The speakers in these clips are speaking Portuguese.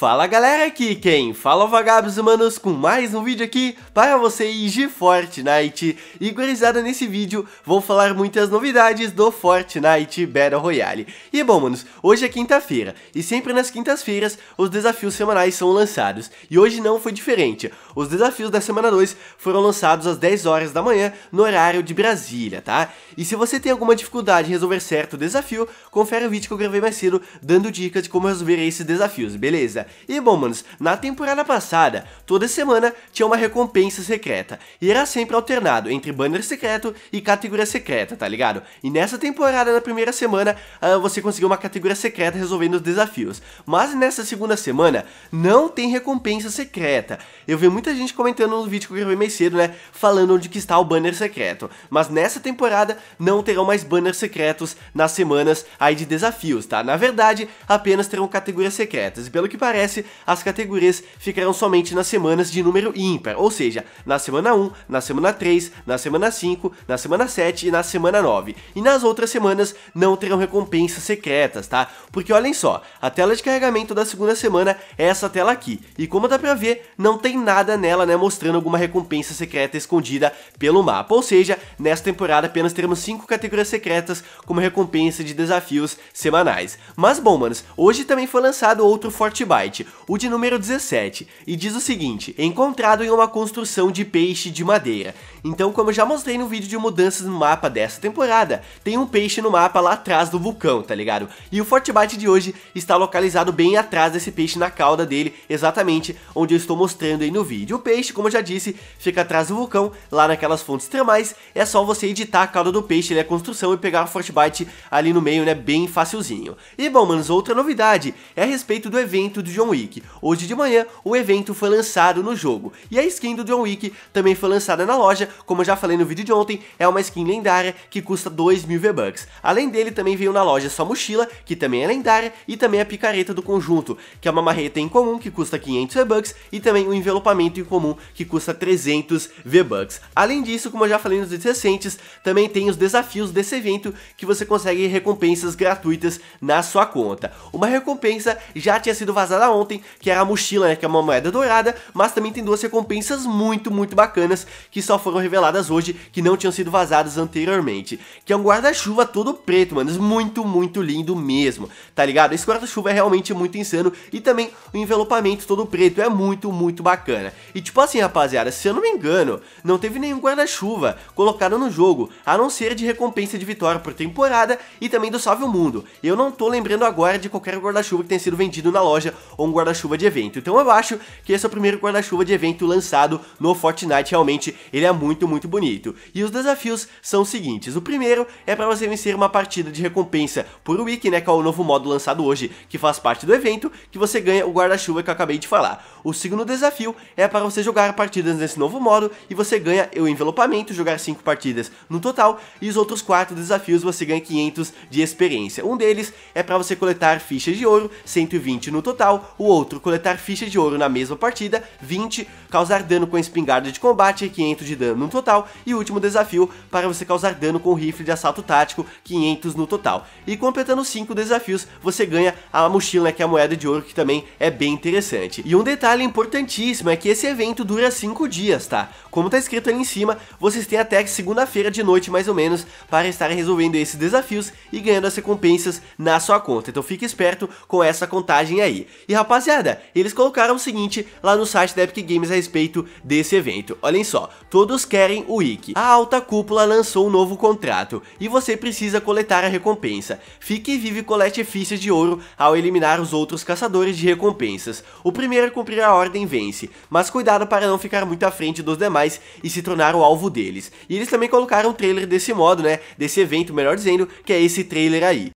Fala galera, aqui quem fala vagabos humanos com mais um vídeo aqui para vocês de Fortnite E gurizada, nesse vídeo vou falar muitas novidades do Fortnite Battle Royale E bom manos, hoje é quinta-feira e sempre nas quintas-feiras os desafios semanais são lançados E hoje não foi diferente os desafios da semana 2 foram lançados às 10 horas da manhã no horário de Brasília, tá? E se você tem alguma dificuldade em resolver certo desafio, confere o vídeo que eu gravei mais cedo dando dicas de como resolver esses desafios, beleza? E bom, manos, na temporada passada, toda semana tinha uma recompensa secreta e era sempre alternado entre banner secreto e categoria secreta, tá ligado? E nessa temporada, na primeira semana, ah, você conseguiu uma categoria secreta resolvendo os desafios. Mas nessa segunda semana, não tem recompensa secreta. Eu vi muito muita gente comentando no vídeo que eu gravei mais cedo, né? Falando onde que está o banner secreto. Mas nessa temporada não terão mais banners secretos nas semanas aí de desafios, tá? Na verdade, apenas terão categorias secretas. E pelo que parece, as categorias ficarão somente nas semanas de número ímpar. Ou seja, na semana 1, na semana 3, na semana 5, na semana 7 e na semana 9. E nas outras semanas não terão recompensas secretas, tá? Porque olhem só, a tela de carregamento da segunda semana é essa tela aqui. E como dá pra ver, não tem nada nela, né, mostrando alguma recompensa secreta escondida pelo mapa. Ou seja, nesta temporada apenas teremos 5 categorias secretas como recompensa de desafios semanais. Mas bom, manos, hoje também foi lançado outro Fortnite, o de número 17, e diz o seguinte, encontrado em uma construção de peixe de madeira. Então, como eu já mostrei no vídeo de mudanças no mapa dessa temporada, tem um peixe no mapa lá atrás do vulcão, tá ligado? E o Fortnite de hoje está localizado bem atrás desse peixe na cauda dele, exatamente onde eu estou mostrando aí no vídeo vídeo. O peixe, como eu já disse, fica atrás do vulcão, lá naquelas fontes termais. É só você editar a cauda do peixe, ele a construção, e pegar o Forte Bite ali no meio, né? Bem facilzinho. E bom, manos, outra novidade é a respeito do evento do John Wick. Hoje de manhã, o evento foi lançado no jogo. E a skin do John Wick também foi lançada na loja, como eu já falei no vídeo de ontem, é uma skin lendária que custa 2 mil V-Bucks. Além dele, também veio na loja sua mochila, que também é lendária, e também a picareta do conjunto, que é uma marreta em comum que custa 500 V-Bucks, e também o envelopamento em incomum que custa 300 V-Bucks. Além disso, como eu já falei nos vídeos recentes, também tem os desafios desse evento que você consegue recompensas gratuitas na sua conta. Uma recompensa já tinha sido vazada ontem, que era a mochila, né, que é uma moeda dourada, mas também tem duas recompensas muito, muito bacanas que só foram reveladas hoje, que não tinham sido vazadas anteriormente, que é um guarda-chuva todo preto, mano, muito, muito lindo mesmo, tá ligado? Esse guarda-chuva é realmente muito insano e também o envelopamento todo preto é muito, muito bacana. E tipo assim, rapaziada, se eu não me engano, não teve nenhum guarda-chuva colocado no jogo, a não ser de recompensa de vitória por temporada e também do Salve o Mundo. Eu não tô lembrando agora de qualquer guarda-chuva que tenha sido vendido na loja ou um guarda-chuva de evento. Então eu acho que esse é o primeiro guarda-chuva de evento lançado no Fortnite, realmente ele é muito, muito bonito. E os desafios são os seguintes, o primeiro é para você vencer uma partida de recompensa por Wiki, né, que é o novo modo lançado hoje, que faz parte do evento, que você ganha o guarda-chuva que eu acabei de falar. O segundo desafio é para você jogar partidas nesse novo modo e você ganha o envelopamento, jogar 5 partidas no total e os outros 4 desafios você ganha 500 de experiência. Um deles é para você coletar fichas de ouro, 120 no total, o outro coletar fichas de ouro na mesma partida, 20, causar dano com espingarda de combate, 500 de dano no total e o último desafio para você causar dano com rifle de assalto tático, 500 no total. E completando 5 desafios você ganha a mochila né, que é a moeda de ouro que também é bem interessante. E um detalhe importantíssimo é que esse esse evento dura 5 dias, tá? Como tá escrito ali em cima, vocês têm até segunda-feira de noite, mais ou menos, para estar resolvendo esses desafios e ganhando as recompensas na sua conta. Então fique esperto com essa contagem aí. E rapaziada, eles colocaram o seguinte lá no site da Epic Games a respeito desse evento. Olhem só, todos querem o Wiki. A alta cúpula lançou um novo contrato e você precisa coletar a recompensa. Fique vivo e colete fichas de ouro ao eliminar os outros caçadores de recompensas. O primeiro a cumprir a ordem vence, mas cuidado para não ficar muito à frente dos demais e se tornar o alvo deles. E eles também colocaram um trailer desse modo, né, desse evento, melhor dizendo, que é esse trailer aí.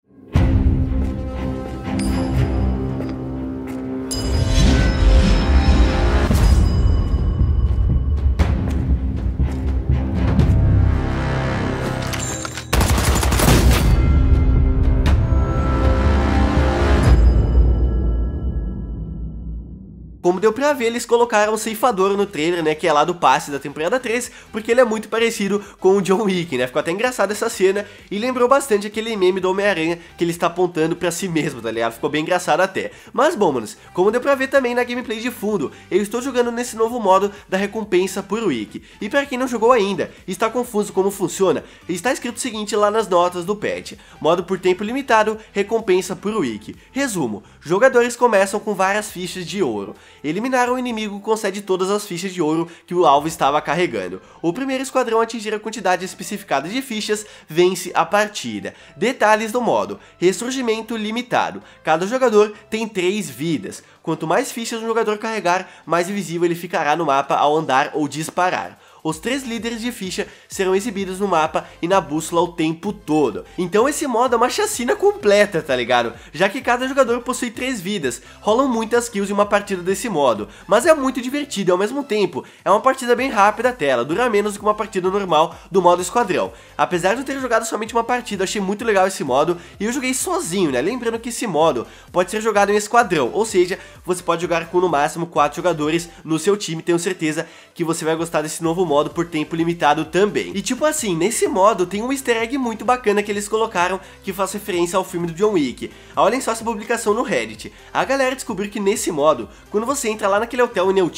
deu pra ver, eles colocaram o ceifador no trailer, né, que é lá do passe da temporada 3, porque ele é muito parecido com o John Wick, né, ficou até engraçada essa cena, e lembrou bastante aquele meme do Homem-Aranha que ele está apontando pra si mesmo, tá ligado, ficou bem engraçado até. Mas bom, manos, como deu pra ver também na gameplay de fundo, eu estou jogando nesse novo modo da recompensa por Wick, e pra quem não jogou ainda, está confuso como funciona, está escrito o seguinte lá nas notas do patch, modo por tempo limitado, recompensa por Wick. Resumo, jogadores começam com várias fichas de ouro, Eliminar o inimigo concede todas as fichas de ouro que o alvo estava carregando. O primeiro esquadrão a atingir a quantidade especificada de fichas vence a partida. Detalhes do modo: ressurgimento limitado. Cada jogador tem 3 vidas. Quanto mais fichas um jogador carregar, mais invisível ele ficará no mapa ao andar ou disparar os três líderes de ficha serão exibidos no mapa e na bússola o tempo todo. Então esse modo é uma chacina completa, tá ligado? Já que cada jogador possui três vidas, rolam muitas kills em uma partida desse modo, mas é muito divertido ao mesmo tempo, é uma partida bem rápida até, ela dura menos do que uma partida normal do modo esquadrão. Apesar de eu ter jogado somente uma partida, achei muito legal esse modo e eu joguei sozinho, né? Lembrando que esse modo pode ser jogado em esquadrão, ou seja, você pode jogar com no máximo quatro jogadores no seu time, tenho certeza que você vai gostar desse novo modo modo por tempo limitado também. E tipo assim, nesse modo tem um easter egg muito bacana que eles colocaram que faz referência ao filme do John Wick. Ah, olhem só essa publicação no Reddit. A galera descobriu que nesse modo, quando você entra lá naquele hotel Neo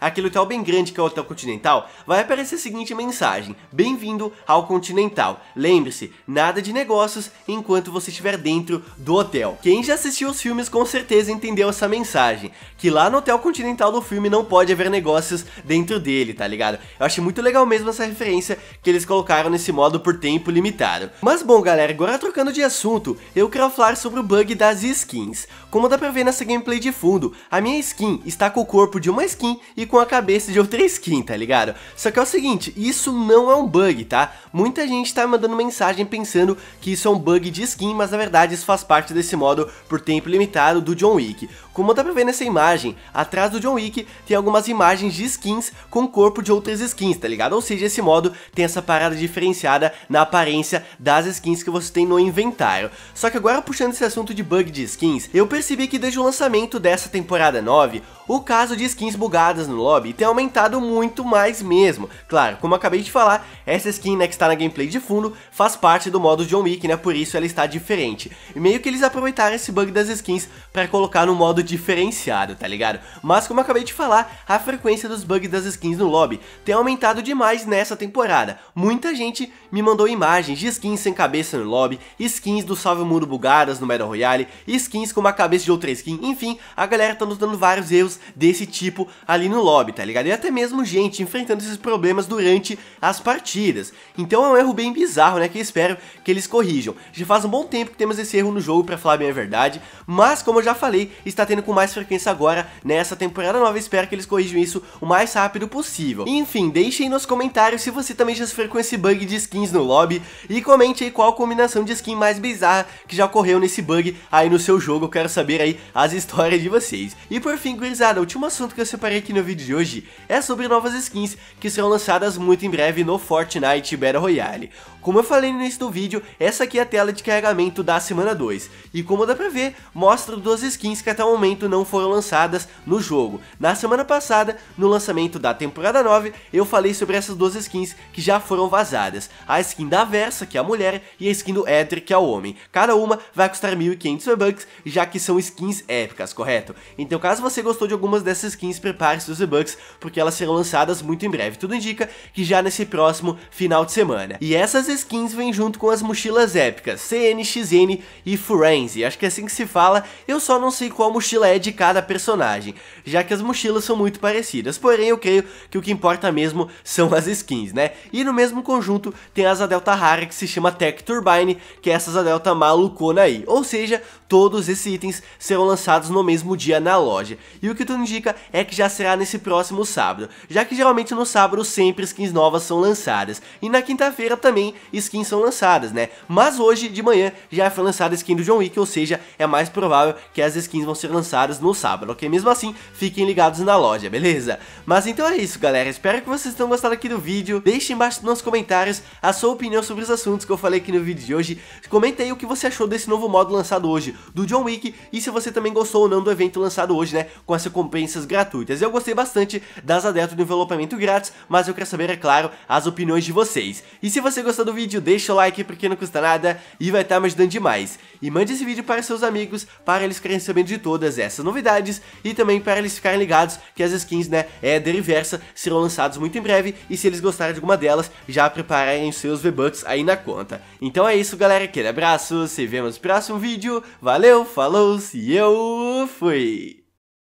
aquele hotel bem grande que é o Hotel Continental, vai aparecer a seguinte mensagem, bem-vindo ao Continental. Lembre-se, nada de negócios enquanto você estiver dentro do hotel. Quem já assistiu os filmes com certeza entendeu essa mensagem, que lá no Hotel Continental do filme não pode haver negócios dentro dele, tá ligado? Eu achei muito legal mesmo essa referência que eles colocaram nesse modo por tempo limitado. Mas bom galera, agora trocando de assunto, eu quero falar sobre o bug das skins. Como dá pra ver nessa gameplay de fundo, a minha skin está com o corpo de uma skin e com a cabeça de outra skin, tá ligado? Só que é o seguinte, isso não é um bug, tá? Muita gente tá mandando mensagem pensando que isso é um bug de skin, mas na verdade isso faz parte desse modo por tempo limitado do John Wick. Como dá pra ver nessa imagem, atrás do John Wick tem algumas imagens de skins com o corpo de outras skins skins, tá ligado? Ou seja, esse modo tem essa parada diferenciada na aparência das skins que você tem no inventário. Só que agora puxando esse assunto de bug de skins, eu percebi que desde o lançamento dessa temporada 9, o caso de skins bugadas no lobby tem aumentado muito mais mesmo. Claro, como acabei de falar, essa skin né, que está na gameplay de fundo faz parte do modo John Wick, né, por isso ela está diferente. E meio que eles aproveitaram esse bug das skins para colocar no modo diferenciado, tá ligado? Mas como acabei de falar, a frequência dos bugs das skins no lobby tem aumentado demais nessa temporada. Muita gente me mandou imagens de skins sem cabeça no lobby, skins do Salve Muro Bugadas no Battle Royale, skins com uma cabeça de outra skin, enfim, a galera tá notando vários erros desse tipo ali no lobby, tá ligado? E até mesmo gente enfrentando esses problemas durante as partidas. Então é um erro bem bizarro, né, que eu espero que eles corrijam. Já faz um bom tempo que temos esse erro no jogo, pra falar bem a verdade, mas como eu já falei, está tendo com mais frequência agora nessa temporada nova, espero que eles corrijam isso o mais rápido possível. Enfim, deixe aí nos comentários se você também já sofreu com esse bug de skins no lobby e comente aí qual combinação de skin mais bizarra que já ocorreu nesse bug aí no seu jogo, eu quero saber aí as histórias de vocês. E por fim, gurizada, o último assunto que eu separei aqui no vídeo de hoje é sobre novas skins que serão lançadas muito em breve no Fortnite Battle Royale. Como eu falei no início do vídeo, essa aqui é a tela de carregamento da semana 2, e como dá pra ver, mostra duas skins que até o momento não foram lançadas no jogo. Na semana passada, no lançamento da temporada 9, eu eu falei sobre essas duas skins que já foram vazadas. A skin da Versa, que é a mulher, e a skin do Edric, que é o homem. Cada uma vai custar 1.500 V-Bucks, já que são skins épicas, correto? Então caso você gostou de algumas dessas skins, prepare-se dos V-Bucks, porque elas serão lançadas muito em breve. Tudo indica que já nesse próximo final de semana. E essas skins vêm junto com as mochilas épicas, CNXN e Frenzy. Acho que é assim que se fala, eu só não sei qual mochila é de cada personagem, já que as mochilas são muito parecidas. Porém, eu creio que o que importa mesmo mesmo são as skins, né? E no mesmo conjunto tem a asa delta rara que se chama Tech Turbine, que é essa asa delta malucona aí. Ou seja, todos esses itens serão lançados no mesmo dia na loja. E o que tudo indica é que já será nesse próximo sábado, já que geralmente no sábado sempre skins novas são lançadas. E na quinta-feira também skins são lançadas, né? Mas hoje de manhã já foi lançada a skin do John Wick, ou seja, é mais provável que as skins vão ser lançadas no sábado, ok? Mesmo assim, fiquem ligados na loja, beleza? Mas então é isso, galera. Espero que vocês estão gostando aqui do vídeo. Deixe embaixo nos comentários a sua opinião sobre os assuntos que eu falei aqui no vídeo de hoje. Comenta aí o que você achou desse novo modo lançado hoje do John Wick e se você também gostou ou não do evento lançado hoje, né? Com as recompensas gratuitas. Eu gostei bastante das adeptas do envelopamento grátis, mas eu quero saber, é claro, as opiniões de vocês. E se você gostou do vídeo, deixa o like porque não custa nada e vai estar tá me ajudando demais. E mande esse vídeo para seus amigos para eles ficarem sabendo de todas essas novidades e também para eles ficarem ligados que as skins, né, é deriversa serão lançadas muito em breve e se eles gostarem de alguma delas, já prepararem seus V-Bucks aí na conta. Então é isso galera, aquele abraço, se vemos no próximo vídeo, valeu, falou, se eu fui!